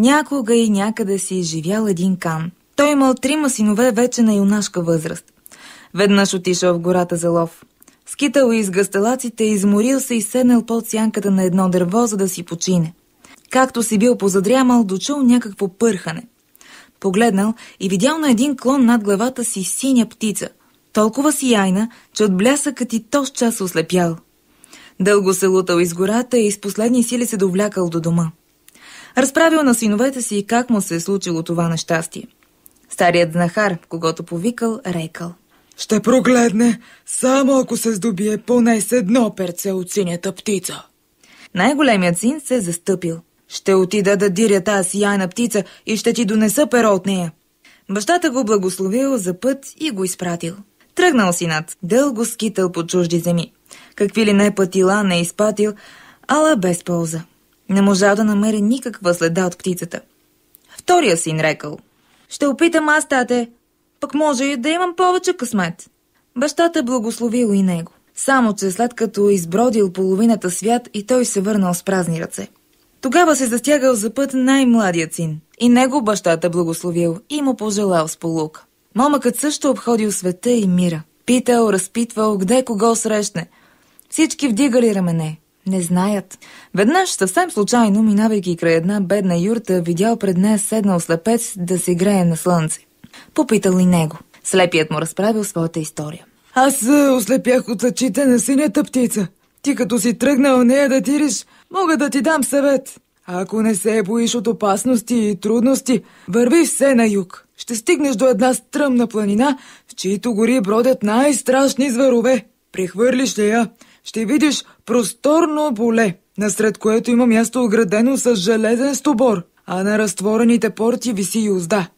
Някога и някъде си изживял един кан. Той имал трима синове вече на юнашка възраст. Веднъж отишъл в гората за лов. Скитал из гастелаците, изморил се и седнал под сянката на едно дърво, за да си почине. Както си бил позадрямал, дочул някакво пърхане. Погледнал и видял на един клон над главата си синя птица. Толкова сияйна, че от блясъкът и с час ослепял. Дълго се лутал из гората и с последни сили се довлякал до дома разправил на синовете си как му се е случило това нещастие. Старият знахар, когато повикал, рекал. Ще прогледне, само ако се здобие поне с едно перце от синята птица. Най-големият син се е застъпил. Ще отида да диря тази сияйна птица и ще ти донеса перо от нея. Бащата го благословил за път и го изпратил. Тръгнал синат, дълго скитал по чужди земи. Какви ли не пътила не е изпатил, ала без полза. Не можал да намери никаква следа от птицата. Втория син рекал. Ще опитам аз, тате. Пък може и да имам повече късмет. Бащата е благословил и него. Само, че след като избродил половината свят и той се върнал с празни ръце. Тогава се застягал за път най-младият син. И него бащата благословил и му пожелал с полук. Момъкът също обходил света и мира. Питал, разпитвал, къде кого срещне. Всички вдигали рамене. Не знаят. Веднъж, съвсем случайно, минавайки край една бедна юрта, видял пред нея седнал слепец да се грее на слънце. Попитал и него. Слепият му разправил своята история. Аз е, ослепях от очите на синята птица. Ти като си тръгнал нея да тириш, мога да ти дам съвет. Ако не се боиш от опасности и трудности, върви все на юг. Ще стигнеш до една стръмна планина, в чието гори бродят най-страшни зверове. Прехвърлиш ли я? ще видиш просторно поле, насред което има място оградено с железен стобор, а на разтворените порти виси юзда.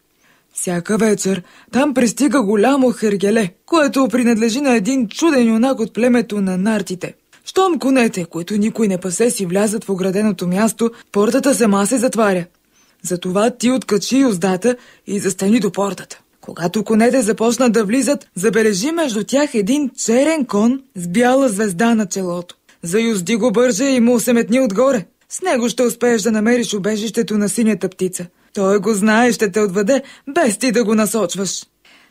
Всяка вечер там пристига голямо хергеле, което принадлежи на един чуден юнак от племето на нартите. Щом конете, които никой не пасе, си влязат в ограденото място, портата сама се затваря. Затова ти откачи юздата и застани до портата. Когато конете започнат да влизат, забележи между тях един черен кон с бяла звезда на челото. Заюзди го бърже и му усеметни отгоре. С него ще успееш да намериш убежището на синята птица. Той го знае, ще те отведе, без ти да го насочваш.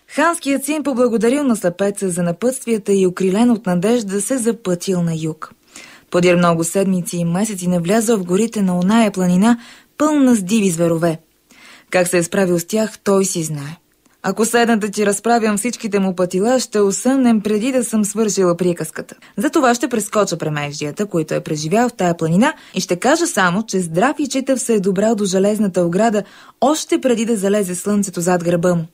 Ханският син поблагодарил на слепеца за напътствията и окрилен от надежда се запътил на юг. Подир много седмици и месеци навлязъл в горите на оная планина, пълна с диви зверове. Как се е справил с тях, той си знае. Ако седна да ти разправям всичките му пътила, ще осъмнем преди да съм свършила приказката. Затова ще прескоча премеждията, които е преживял в тая планина и ще кажа само, че здрав и читав се е добрал до железната ограда още преди да залезе слънцето зад гърба му.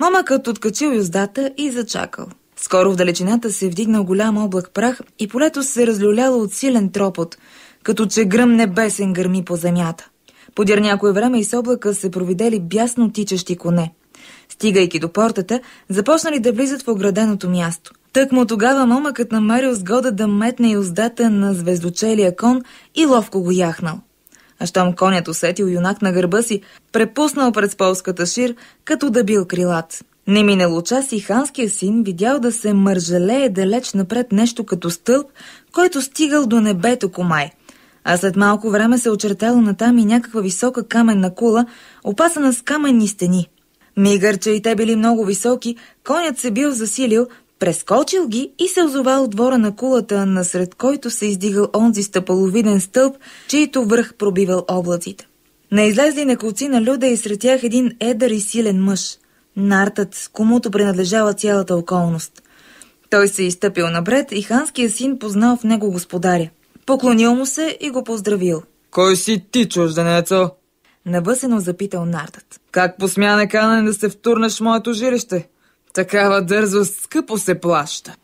Момъкът откачил юздата и зачакал. Скоро в далечината се вдигнал голям облак прах и полето се разлюляло от силен тропот, като че гръм небесен гърми по земята. Подир някое време и с облака се провидели бясно тичащи коне – Стигайки до портата, започнали да влизат в ограденото място. Тъкмо тогава момъкът намерил сгода да метне и уздата на звездочелия кон и ловко го яхнал. А щом конят усетил юнак на гърба си, препуснал пред полската шир, като да бил крилат. Не минало час и ханския син видял да се мържалее далеч напред нещо като стълб, който стигал до небето комай. А след малко време се очертало натам и някаква висока каменна кула, опасана с каменни стени. Мигърче и те били много високи, конят се бил засилил, прескочил ги и се озовал от двора на кулата, насред който се издигал онзи стъпаловиден стълб, чийто връх пробивал облаците. На излезли неколци на люда и сред тях един едър и силен мъж, нартът, комуто принадлежала цялата околност. Той се изтъпил напред и ханския син познал в него господаря. Поклонил му се и го поздравил. «Кой си ти, чужденецо?» Навъсено запитал нардът. Как посмя неканен да се втурнеш в моето жилище? Такава дързост скъпо се плаща.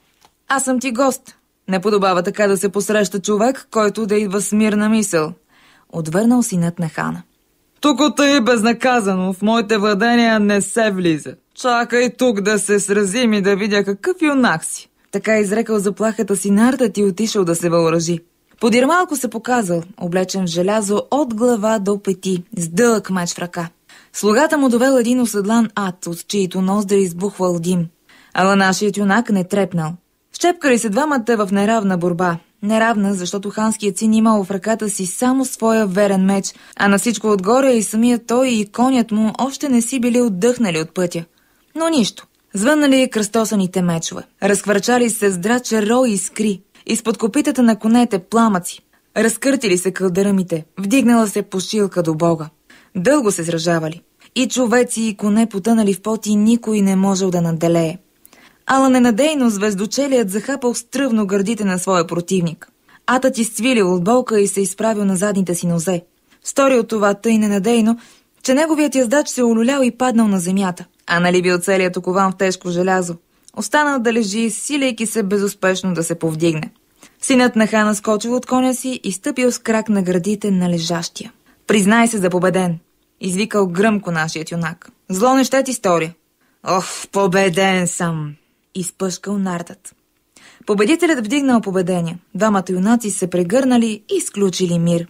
Аз съм ти гост. Не подобава така да се посреща човек, който да идва с мирна мисъл. Отвърнал синът на хана. Тук от и безнаказано, в моите владения не се влиза. Чакай тук да се сразим и да видя какъв юнак си. Така изрекал заплахата си Нардът и отишъл да се въоръжи. Подир малко се показал, облечен в желязо от глава до пети, с дълъг меч в ръка. Слугата му довел един оседлан ад, от чието ноздри избухвал дим. Ала нашият юнак не трепнал. Щепкали се двамата в неравна борба. Неравна, защото ханският син имал в ръката си само своя верен меч, а на всичко отгоре и самият той и конят му още не си били отдъхнали от пътя. Но нищо. Звъннали кръстосаните мечове. Разхвърчали се здрача ро и скри. Изпод копитата на конете пламъци. Разкъртили се кълдърмите, вдигнала се пошилка до Бога. Дълго се сражавали. И човеци, и коне потънали в пот и никой не можел да наделее. Ала ненадейно звездочелият захапал стръвно гърдите на своя противник. Атът изцвилил от болка и се изправил на задните си нозе. Сторил това тъй ненадейно, че неговият яздач се олюлял и паднал на земята, а нали бил целият окован в тежко желязо. Останал да лежи, силейки се безуспешно да се повдигне. Синът на Хана скочил от коня си и стъпил с крак на градите на лежащия. Признай се за победен, извикал гръмко нашият юнак. Зло не ще ти стори. Ох, победен съм, изпъшкал нардът. Победителят вдигнал победение. Двамата юнаци се прегърнали и сключили мир.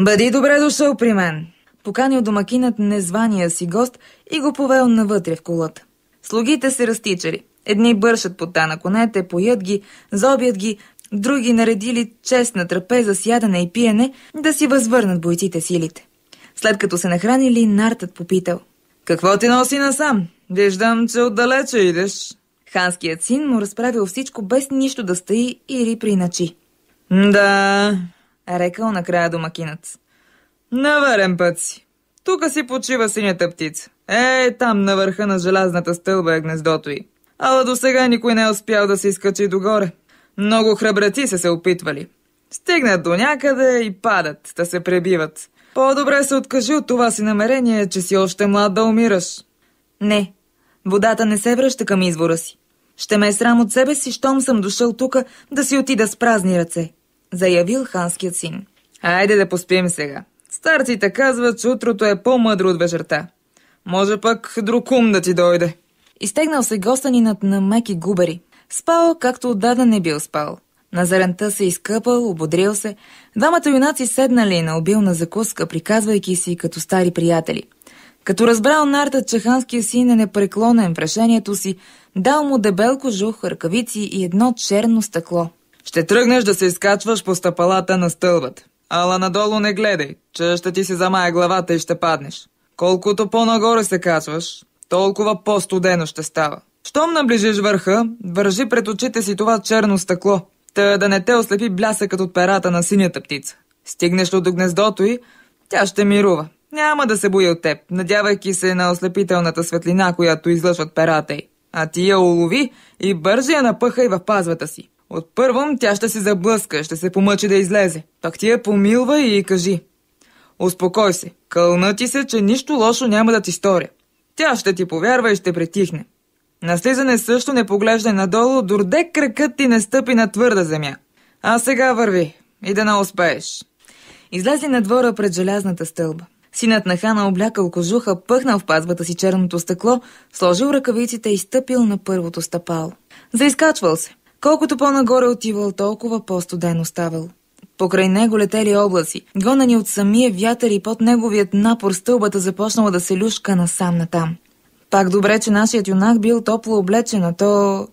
Бъди добре дошъл при мен, поканил домакинът незвания си гост и го повел навътре в колата. Слугите се разтичали. Едни бършат пота на конете, поят ги, зобят ги, други наредили честна трапеза с ядене и пиене, да си възвърнат бойците силите. След като се нахранили, нартът попитал. «Какво ти носи насам? Виждам, че отдалече идеш». Ханският син му разправил всичко без нищо да стои или приначи. «Да», рекал накрая домакинът. «Наварен път си. Тука си почива синята птица. Е, там на върха на желязната стълба е гнездото й ала до сега никой не е успял да се изкачи догоре. Много храбрати са се опитвали. Стигнат до някъде и падат, да се пребиват. По-добре се откажи от това си намерение, че си още млад да умираш. Не, водата не се връща към извора си. Ще ме е срам от себе си, щом съм дошъл тука да си отида с празни ръце, заявил ханският син. Айде да поспим сега. Старците казват, че утрото е по-мъдро от вечерта. Може пък друг ум да ти дойде. Изтегнал се гостенинът на меки губери. Спал, както отдаден не бил спал. На зарента се изкъпал, ободрил се. Двамата юнаци седнали на обилна закуска, приказвайки си като стари приятели. Като разбрал Нарта, че ханския син е непреклонен в решението си, дал му дебел кожух, ръкавици и едно черно стъкло. «Ще тръгнеш да се изкачваш по стъпалата на стълбът. Ала надолу не гледай, че ще ти се замая главата и ще паднеш. Колкото по-нагоре се качваш, толкова по-студено ще става. Щом наближиш върха, вържи пред очите си това черно стъкло, та да не те ослепи блясъкът от перата на синята птица. Стигнеш до гнездото й, тя ще мирува. Няма да се бои от теб, надявайки се на ослепителната светлина, която излъчват перата й. А ти я улови и бърже я напъхай в пазвата си. От първом тя ще се заблъска, ще се помъчи да излезе. Пак ти я помилва и кажи. Успокой се, кълна ти се, че нищо лошо няма да ти сторя. Тя ще ти повярва и ще притихне. На слизане също не поглеждай надолу, дорде кракът ти не стъпи на твърда земя. А сега върви и да не успееш. Излезе на двора пред желязната стълба. Синът на Хана облякал кожуха, пъхнал в пазбата си черното стъкло, сложил ръкавиците и стъпил на първото стъпало. Заискачвал се. Колкото по-нагоре отивал, толкова по-студен оставал. Покрай него летели облаци, гонани от самия вятър и под неговият напор стълбата започнала да се люшка насам натам. Пак добре, че нашият юнак бил топло облечен, а то...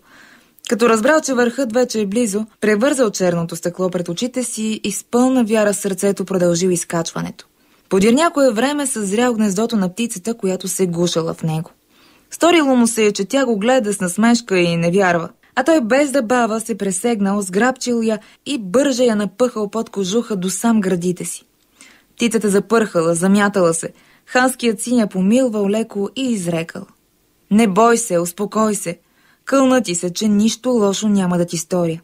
Като разбрал, че върхът вече е близо, превързал черното стъкло пред очите си и с пълна вяра в сърцето продължил изкачването. Подир някое време съзрял гнездото на птицата, която се гушала в него. Сторило му се, е, че тя го гледа с насмешка и не вярва – а той без да бава се пресегнал, сграбчил я и бържа я напъхал под кожуха до сам градите си. Птицата запърхала, замятала се. Ханският син я помилвал леко и изрекал. Не бой се, успокой се. Кълна ти се, че нищо лошо няма да ти стори.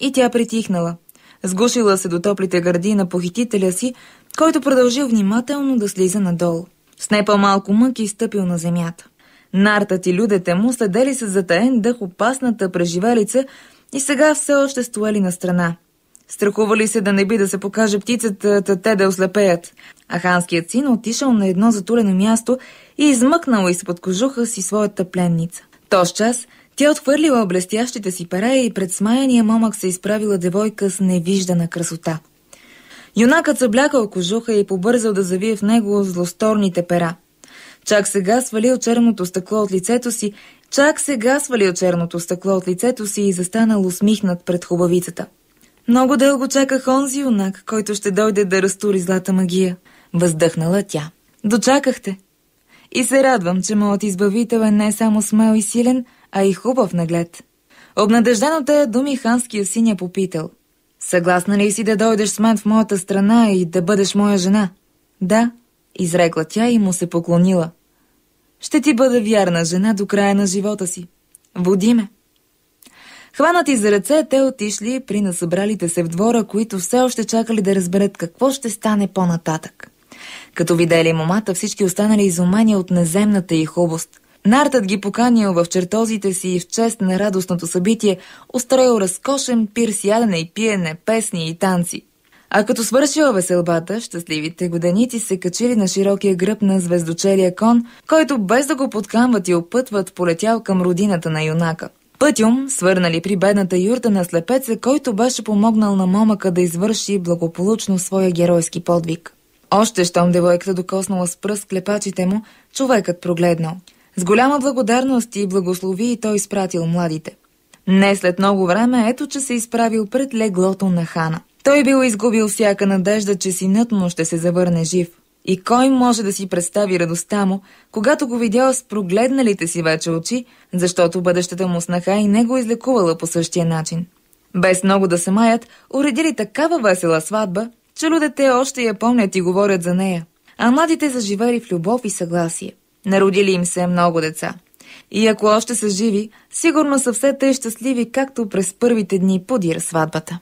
И тя притихнала. Сгушила се до топлите гърди на похитителя си, който продължил внимателно да слиза надолу. С не по-малко мъки стъпил на земята. Нартът и людете му следели с затаен дъх опасната преживелица и сега все още стоели на страна. Страхували се да не би да се покаже птицата, та те да ослепеят. А ханският син отишъл на едно затулено място и измъкнал изпод кожуха си своята пленница. Тож час тя отхвърлила блестящите си пера и пред смаяния момък се изправила девойка с невиждана красота. Юнакът съблякал кожуха и побързал да завие в него злосторните пера. Чак сега свали от черното стъкло от лицето си, чак сега свали от черното стъкло от лицето си и застанал усмихнат пред хубавицата. Много дълго чаках онзи юнак, който ще дойде да разтури злата магия. Въздъхнала тя. Дочакахте. И се радвам, че моят избавител е не само смел и силен, а и хубав наглед. Обнадеждан от тая думи ханския синя попитал. Съгласна ли си да дойдеш с мен в моята страна и да бъдеш моя жена? Да, изрекла тя и му се поклонила. Ще ти бъда вярна жена до края на живота си. Води ме. Хванати за ръце, те отишли при насъбралите се в двора, които все още чакали да разберат какво ще стане по-нататък. Като видели момата, всички останали изумени от неземната и хубост. Нартът ги поканил в чертозите си и в чест на радостното събитие устроил разкошен пир с ядене и пиене, песни и танци – а като свършила веселбата, щастливите годеници се качили на широкия гръб на звездочелия кон, който без да го подкамват и опътват, полетял към родината на юнака. Пътюм свърнали при бедната юрта на слепеца, който беше помогнал на момъка да извърши благополучно своя геройски подвиг. Още щом девойката докоснала с пръст клепачите му, човекът прогледнал. С голяма благодарност и благослови и той изпратил младите. Не след много време, ето че се изправил пред леглото на хана – той бил изгубил всяка надежда, че синът му ще се завърне жив. И кой може да си представи радостта му, когато го видял с прогледналите си вече очи, защото бъдещата му снаха и не го излекувала по същия начин. Без много да се маят, уредили такава весела сватба, че людете още я помнят и говорят за нея. А младите заживели в любов и съгласие. Народили им се много деца. И ако още са живи, сигурно са все те щастливи, както през първите дни подир сватбата.